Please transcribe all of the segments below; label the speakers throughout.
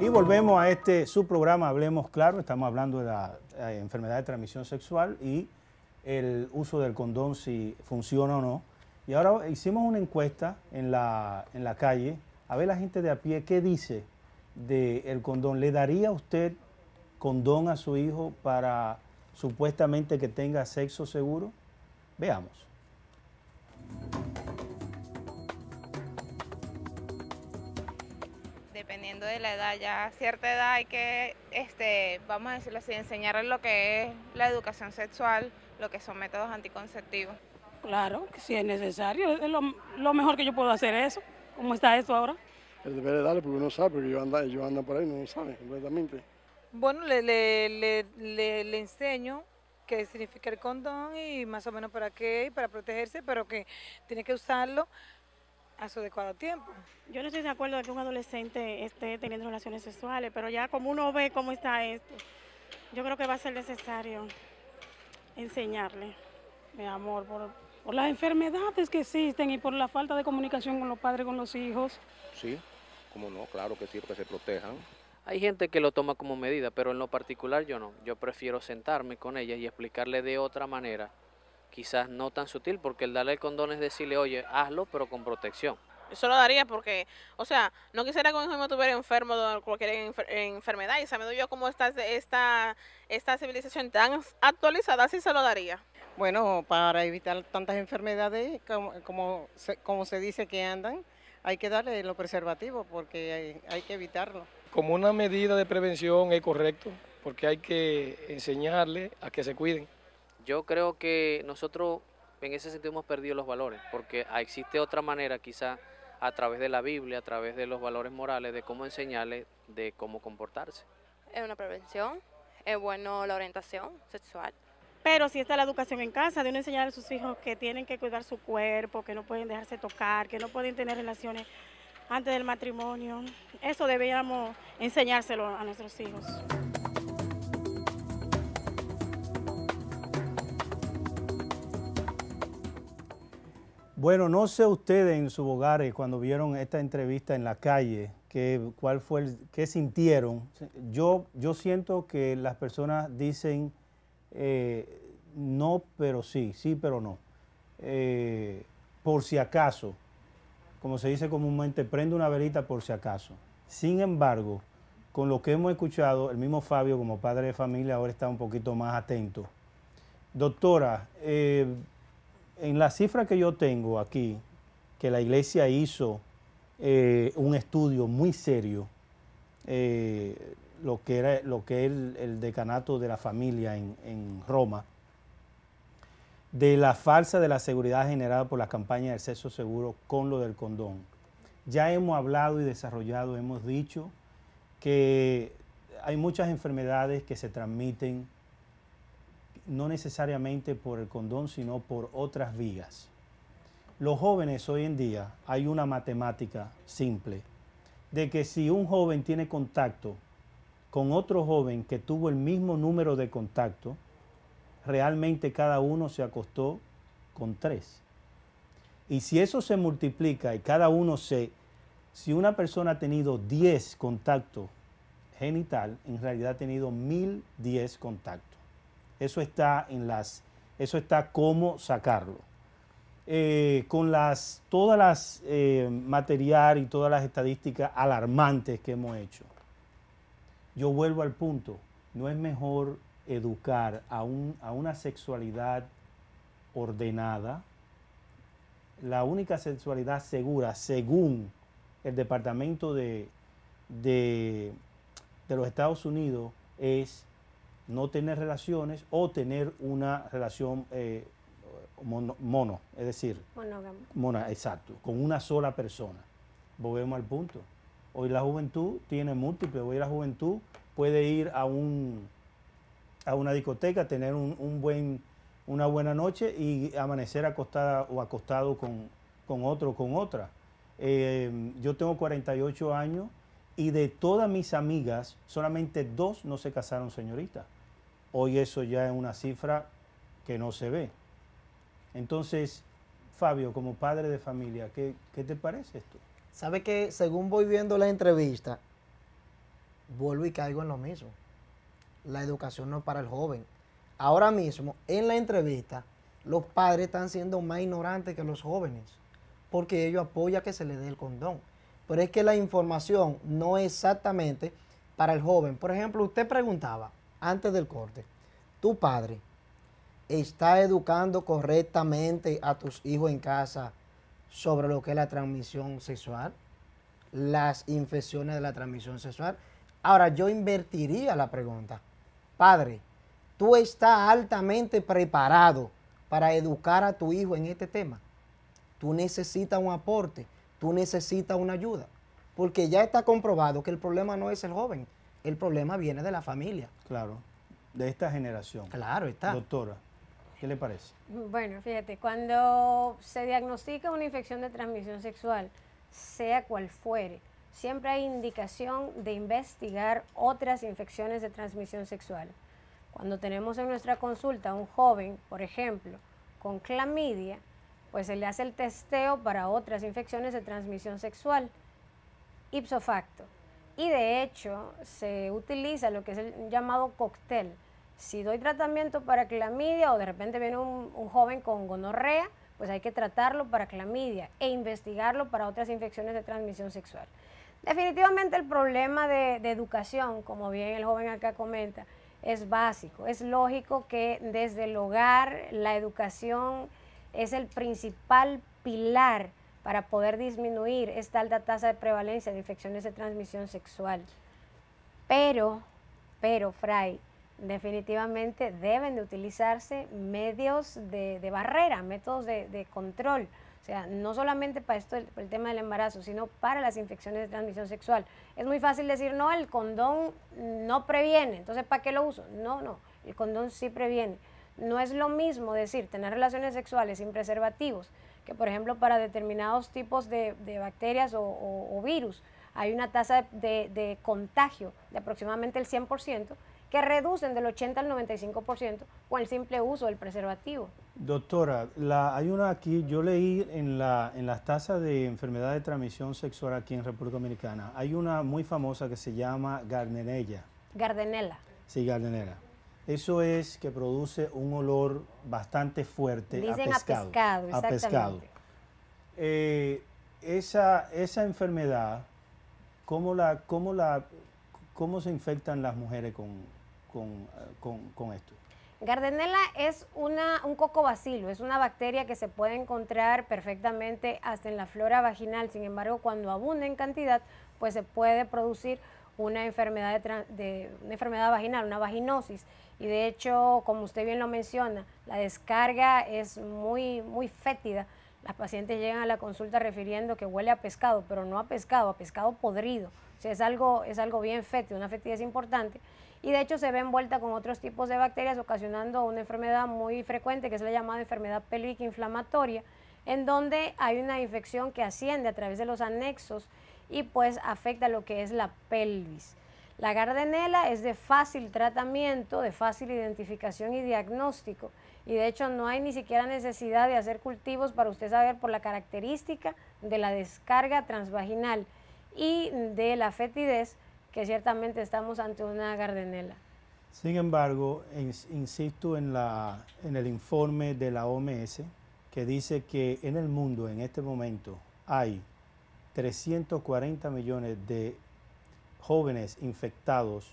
Speaker 1: Y volvemos a este su Hablemos Claro. Estamos hablando de la eh, enfermedad de transmisión sexual y el uso del condón si funciona o no. Y ahora hicimos una encuesta en la, en la calle a ver la gente de a pie qué dice del condón. ¿Le daría usted condón a su hijo para supuestamente que tenga sexo seguro? Veamos.
Speaker 2: la edad, ya cierta edad hay que, este, vamos a decirlo así, enseñarles lo que es la educación sexual, lo que son métodos anticonceptivos. Claro, que si es necesario, es lo, mejor que yo puedo hacer eso, ¿Cómo está eso ahora.
Speaker 1: El deber es darle porque uno sabe, porque yo ando por ahí, no lo sabe completamente.
Speaker 3: Bueno, le, le, le enseño qué significa el condón y
Speaker 2: más o menos para qué, para protegerse, pero que tiene que usarlo a su adecuado tiempo. Yo no estoy de acuerdo de que un adolescente esté teniendo relaciones sexuales, pero ya como uno ve cómo está esto, yo creo que va a ser necesario enseñarle, mi amor, por, las enfermedades que existen y por la falta de comunicación con los padres, con los hijos. Sí, como no, claro que sí, que se protejan. Hay gente que lo toma como medida, pero en lo particular yo no. Yo prefiero sentarme con ella y explicarle de otra manera quizás no tan sutil, porque el darle el condón es decirle, oye, hazlo, pero con protección. Eso lo daría porque, o sea, no quisiera que un hijo me tuviera enfermo de cualquier enfermedad y sabiendo yo cómo está esta, esta civilización tan actualizada, sí se lo daría.
Speaker 3: Bueno, para evitar tantas enfermedades, como, como, se, dice que andan, hay que darle lo preservativo porque hay que evitarlo. Como una medida de prevención es correcto, porque hay que enseñarle a que se cuiden.
Speaker 2: Yo creo que nosotros en ese sentido hemos perdido los valores, porque ah, existe otra manera quizá a través de la Biblia, a través de los valores morales, de cómo enseñarles, de cómo comportarse. Es una prevención, es bueno la orientación sexual. Pero si está la educación en casa, de uno enseñar a sus hijos que tienen que cuidar su cuerpo, que no pueden dejarse tocar, que no pueden tener relaciones antes del matrimonio. Eso deberíamos enseñárselo a nuestros hijos.
Speaker 1: Bueno, no sé ustedes en sus hogares cuando vieron esta entrevista en la calle, cuál fue qué sintieron. Yo, yo siento que las personas dicen eh, no, pero sí, sí, pero no. Eh, por si acaso, como se dice comúnmente, prende una velita por si acaso. Sin embargo, con lo que hemos escuchado, el mismo Fabio como padre de familia ahora está un poquito más atento. Doctora, eh, en la cifra que yo tengo aquí, que la iglesia hizo eh, un estudio muy serio, eh, lo que era lo que es el, decanato de la familia en, Roma, de la falsa de la seguridad generada por la campaña del sexo seguro con lo del condón. Ya hemos hablado y desarrollado, hemos dicho que hay muchas enfermedades que se transmiten no necesariamente por el condón, sino por otras vías. Los jóvenes hoy en día hay una matemática simple de que si un joven tiene contacto con otro joven que tuvo el mismo número de contacto, realmente cada uno se acostó con tres. Y si eso se multiplica y cada uno se, si una persona ha tenido 10 contactos genital, en realidad ha tenido 1010 contactos. Eso está en las, eso está cómo sacarlo. Eh, con las, todas las eh, material y todas las estadísticas alarmantes que hemos hecho, yo vuelvo al punto, no es mejor educar a, un, a una sexualidad ordenada, la única sexualidad segura, según el Departamento de, de, de los Estados Unidos, es no tener relaciones o tener una relación eh, mono, es decir, exacto, con una sola persona. Volvemos al punto. Hoy la juventud tiene múltiples, hoy la juventud puede ir a, un, a una discoteca, tener un, buen, una buena noche y amanecer acostada o acostado con, otro o con otra. Eh, yo tengo 48 años y de todas mis amigas, solamente dos no se casaron señoritas. Hoy eso ya es una cifra que no se ve. Entonces, Fabio, como padre de familia, ¿qué, te parece esto?
Speaker 3: Sabe que según voy viendo la entrevista, vuelvo y caigo en lo mismo. La educación no es para el joven. Ahora mismo, en la entrevista, los padres están siendo más ignorantes que los jóvenes, porque ellos apoyan que se le dé el condón. Pero es que la información no es exactamente para el joven. Por ejemplo, usted preguntaba, antes del corte, tu padre está educando correctamente a tus hijos en casa sobre lo que es la transmisión sexual, las infecciones de la transmisión sexual. Ahora yo invertiría la pregunta. Padre, tú estás altamente preparado para educar a tu hijo en este tema. Tú necesitas un aporte, tú necesitas una ayuda, porque ya está comprobado que el problema no es el joven, el problema viene de la
Speaker 1: familia. Claro, de esta generación. Claro, está. Doctora, ¿qué le parece?
Speaker 2: Bueno, fíjate, cuando se diagnostica una infección de transmisión sexual, sea cual fuere, siempre hay indicación de investigar otras infecciones de transmisión sexual. Cuando tenemos en nuestra consulta a un joven, por ejemplo, con clamidia, pues se le hace el testeo para otras infecciones de transmisión sexual, ipso facto. Y de hecho, se utiliza lo que es el llamado cóctel. Si doy tratamiento para clamidia o de repente viene un, joven con gonorrea, pues hay que tratarlo para clamidia e investigarlo para otras infecciones de transmisión sexual. Definitivamente el problema de, de, educación, como bien el joven acá comenta, es básico. Es lógico que desde el hogar la educación es el principal pilar para poder disminuir esta alta tasa de prevalencia de infecciones de transmisión sexual. Pero, pero, Fray, definitivamente deben de utilizarse medios de, barrera, métodos de, control. O sea, no solamente para esto, el, tema del embarazo, sino para las infecciones de transmisión sexual. Es muy fácil decir, no, el condón no previene, entonces ¿para qué lo uso? No, no, el condón sí previene. No es lo mismo decir tener relaciones sexuales sin preservativos por ejemplo para determinados tipos de, bacterias o, virus hay una tasa de, contagio de aproximadamente el 100%, que reducen del 80 al 95% con el simple uso del preservativo.
Speaker 1: Doctora, la, hay una aquí, yo leí en, las tasas de enfermedad de transmisión sexual aquí en República Dominicana, hay una muy famosa que se llama Gardenella.
Speaker 2: Gardenella.
Speaker 1: Sí, Gardenella. Eso es que produce un olor bastante fuerte a pescado. A pescado, eh, esa, esa enfermedad, ¿cómo, la, la, ¿cómo se infectan las mujeres con, eh, esto?
Speaker 2: Gardenella es una, un cocobacilo, es una bacteria que se puede encontrar perfectamente hasta en la flora vaginal, sin embargo cuando abunda en cantidad, pues se puede producir una enfermedad, de, una enfermedad vaginal, una vaginosis. Y de hecho, como usted bien lo menciona, la descarga es muy, muy fétida. Las pacientes llegan a la consulta refiriendo que huele a pescado, pero no a pescado, a pescado podrido. O es algo, es algo bien fétido, una fetidez importante. Y de hecho se ve envuelta con otros tipos de bacterias, ocasionando una enfermedad muy frecuente que es la llamada enfermedad pélvica inflamatoria, en donde hay una infección que asciende a través de los anexos y pues afecta lo que es la pelvis. La gardenela es de fácil tratamiento, de fácil identificación y diagnóstico. Y de hecho no hay ni siquiera necesidad de hacer cultivos para usted saber por la característica de la descarga transvaginal y de la fetidez que ciertamente estamos ante una gardenela.
Speaker 1: Sin embargo, insisto en, la, en el informe de la OMS que dice que en el mundo en este momento hay 340 millones de jóvenes infectados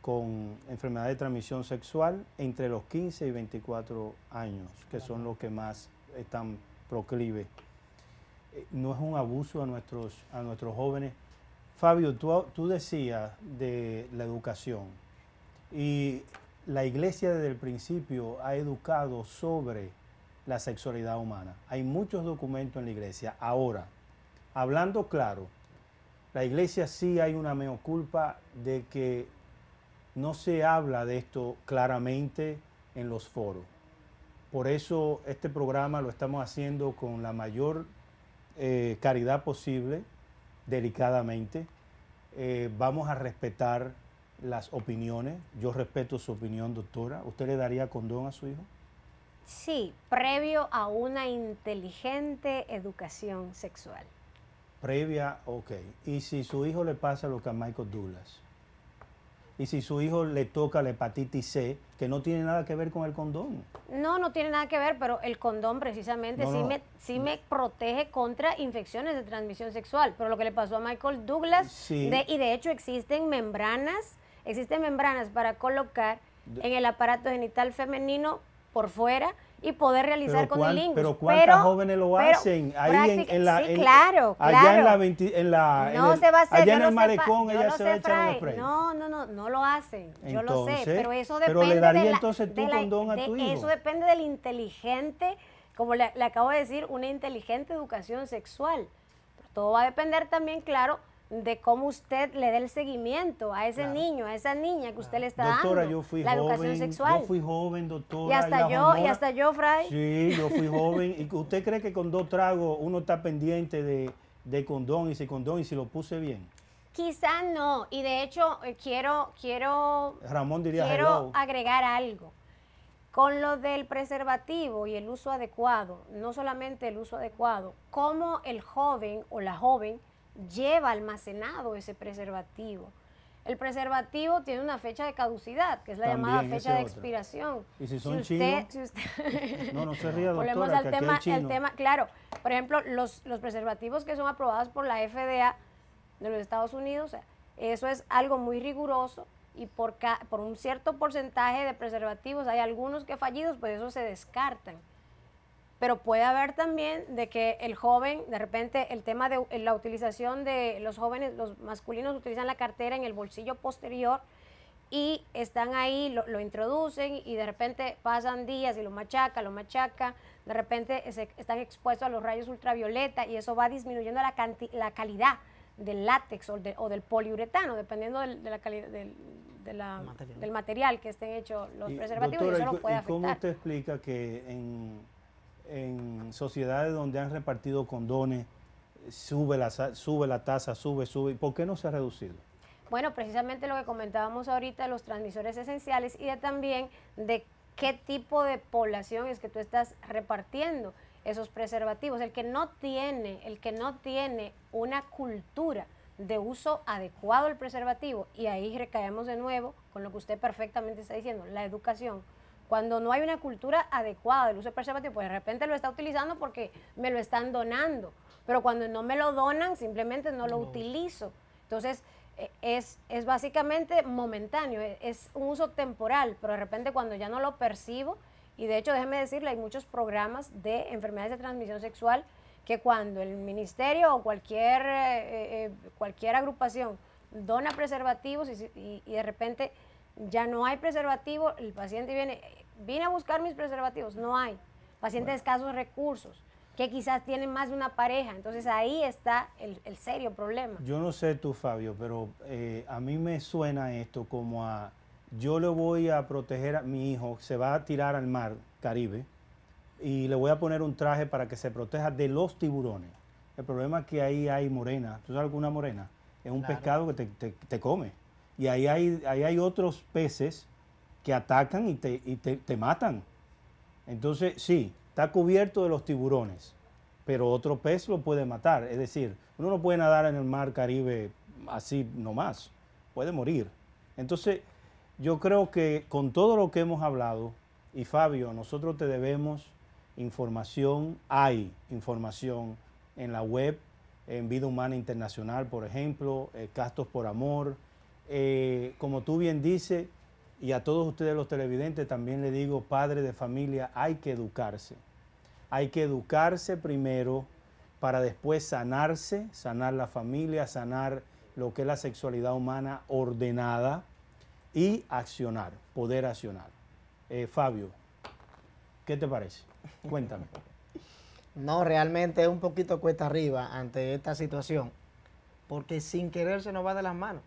Speaker 1: con enfermedad de transmisión sexual entre los 15 y 24 años, que son los que más están proclive. Eh, no es un abuso a nuestros, a nuestros jóvenes. Fabio, tú, tú decías de la educación y la iglesia desde el principio ha educado sobre la sexualidad humana. Hay muchos documentos en la iglesia ahora hablando claro, la iglesia sí hay una culpa de que no se habla de esto claramente en los foros. Por eso este programa lo estamos haciendo con la mayor eh, caridad posible, delicadamente. Eh, vamos a respetar las opiniones. Yo respeto su opinión, doctora. ¿Usted le daría condón a su hijo?
Speaker 2: Sí, previo a una inteligente educación sexual
Speaker 1: previa, ok. ¿Y si su hijo le pasa lo que a Michael Douglas? ¿Y si su hijo le toca la hepatitis C, que no tiene nada que ver con el condón?
Speaker 2: No, no tiene nada que ver, pero el condón precisamente sí, me, protege contra infecciones de transmisión sexual. Pero lo que le pasó a Michael Douglas, y de hecho existen membranas, existen membranas para colocar en el aparato genital femenino por fuera y poder realizar con el el Pero ¿cuántas jóvenes
Speaker 1: lo hacen? ahí en, la, en, claro, allá en la, en la no se va a allá en no el malecón ella se va a echar
Speaker 2: No, no, no, no lo hacen. yo lo sé, pero eso depende le daría entonces tu a Eso depende del inteligente, como le acabo de decir, una inteligente educación sexual. Todo va a depender también, claro, de cómo usted le dé el seguimiento a ese niño, a esa niña que usted le está dando. la educación sexual. Yo
Speaker 1: fui joven, doctora. Y hasta yo, y hasta
Speaker 2: yo, Fray. Sí, yo fui joven.
Speaker 1: ¿Y usted cree que con dos tragos uno está pendiente de, de condón y si condón y si lo puse bien?
Speaker 2: Quizá no. Y de hecho, eh, quiero, quiero,
Speaker 1: Ramón diría quiero
Speaker 2: agregar algo. Con lo del preservativo y el uso adecuado, no solamente el uso adecuado, como el joven o la joven lleva almacenado ese preservativo. El preservativo tiene una fecha de caducidad, que es la llamada fecha de expiración. Y si son usted,
Speaker 1: no, no se ría, doctora, Volvemos al tema, el tema,
Speaker 2: claro, por ejemplo, los, los, preservativos que son aprobados por la FDA de los Estados Unidos, eso es algo muy riguroso y por, por un cierto porcentaje de preservativos hay algunos que fallidos, pues eso se descartan pero puede haber también de que el joven, de repente el tema de la utilización de los jóvenes, los masculinos utilizan la cartera en el bolsillo posterior y están ahí, lo, lo introducen y de repente pasan días y lo machaca, lo machaca, de repente están expuestos a los rayos ultravioleta y eso va disminuyendo la, la calidad del látex o, del poliuretano, dependiendo del, de la del, material. que estén hechos los preservativos, y eso lo puede afectar. ¿Cómo
Speaker 1: usted explica que en en sociedades donde han repartido condones, sube la, sube la tasa, sube, sube. ¿Por qué no se ha reducido?
Speaker 2: Bueno, precisamente lo que comentábamos ahorita, los transmisores esenciales y también de qué tipo de población es que tú estás repartiendo esos preservativos. El que no tiene, el que no tiene una cultura de uso adecuado del preservativo, y ahí recaemos de nuevo con lo que usted perfectamente está diciendo, la educación cuando no hay una cultura adecuada del uso de preservativo, pues de repente lo está utilizando porque me lo están donando. Pero cuando no me lo donan, simplemente no lo utilizo. Entonces, e, es, es básicamente momentáneo, e, es, un uso temporal, pero de repente cuando ya no lo percibo, y de hecho, déjeme decirle, hay muchos programas de enfermedades de transmisión sexual que cuando el ministerio o cualquier, eh, eh, eh, cualquier agrupación dona preservativos y, de repente ya no hay preservativo, el paciente viene, vine a buscar mis preservativos, no hay. Paciente de escasos recursos, que quizás tienen más de una pareja, entonces ahí está el, serio
Speaker 1: problema. Yo no sé tú, Fabio, pero eh, a mí me suena esto como a, yo le voy a proteger a mi hijo, se va a tirar al mar Caribe y le voy a poner un traje para que se proteja de los tiburones. El problema es que ahí hay morena, ¿tú sabes alguna morena? Es un pescado que te come. Y ahí hay, hay otros peces que atacan y, te, matan. Entonces, sí, está cubierto de los tiburones, pero otro pez lo puede matar. Es decir, uno no puede nadar en el mar Caribe así nomás, puede morir. Entonces, yo creo que con todo lo que hemos hablado, y Fabio, nosotros te debemos información, hay información en la web, en Vida Humana Internacional, por ejemplo, eh, Castos por Amor, eh, como tú bien dices, y a todos ustedes los televidentes también le digo, padre de familia, hay que educarse. Hay que educarse primero para después sanarse, sanar la familia, sanar lo que es la sexualidad humana ordenada y accionar, poder accionar. Eh, Fabio, ¿qué te parece? Cuéntame.
Speaker 3: No, realmente es un poquito cuesta arriba ante esta situación, porque sin querer se nos va de las manos.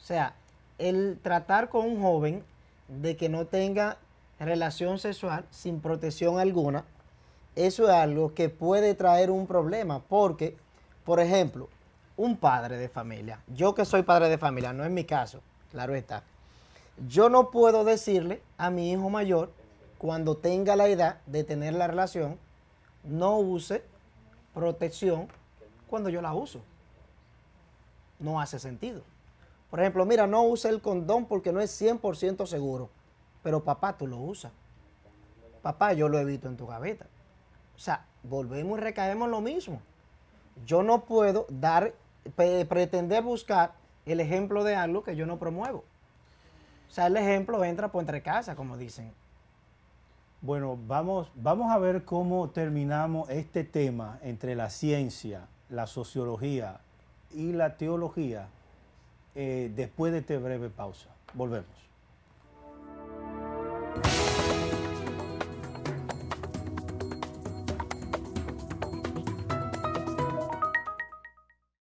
Speaker 3: O sea, el tratar con un joven de que no tenga relación sexual sin protección alguna, eso es algo que puede traer un problema, porque, por ejemplo, un padre de familia, yo que soy padre de familia, no es mi caso, claro está, yo no puedo decirle a mi hijo mayor, cuando tenga la edad de tener la relación, no use protección cuando yo la uso. No hace sentido. Por ejemplo, mira, no usa el condón porque no es 100% seguro. Pero papá, tú lo usas. Papá, yo lo evito en tu gaveta. O sea, volvemos y recaemos lo mismo. Yo no puedo dar, pretender buscar el ejemplo de algo que yo no promuevo. O sea, el ejemplo entra por entre casa, como dicen.
Speaker 1: Bueno, vamos, vamos a ver cómo terminamos este tema entre la ciencia, la sociología y la teología. Eh, después de esta breve pausa. Volvemos.